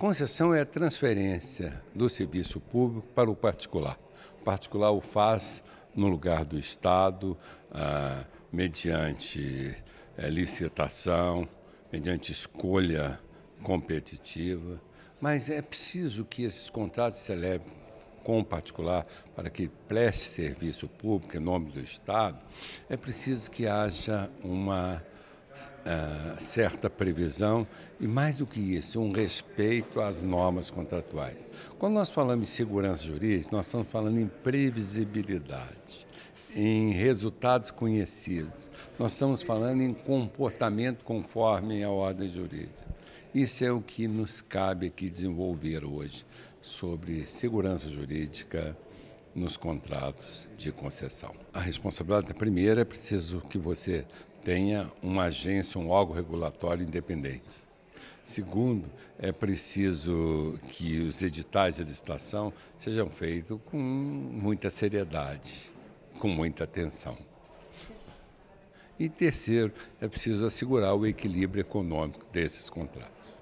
Concessão é a transferência do serviço público para o particular. O particular o faz no lugar do Estado, ah, mediante eh, licitação, mediante escolha competitiva. Mas é preciso que esses contratos se celebrem com o particular para que preste serviço público em nome do Estado, é preciso que haja uma eh, certa previsão e, mais do que isso, um respeito às normas contratuais. Quando nós falamos em segurança jurídica, nós estamos falando em previsibilidade, em resultados conhecidos. Nós estamos falando em comportamento conforme a ordem jurídica. Isso é o que nos cabe aqui desenvolver hoje sobre segurança jurídica, nos contratos de concessão. A responsabilidade da primeira é preciso que você tenha uma agência, um órgão regulatório independente. Segundo, é preciso que os editais de licitação sejam feitos com muita seriedade, com muita atenção. E terceiro, é preciso assegurar o equilíbrio econômico desses contratos.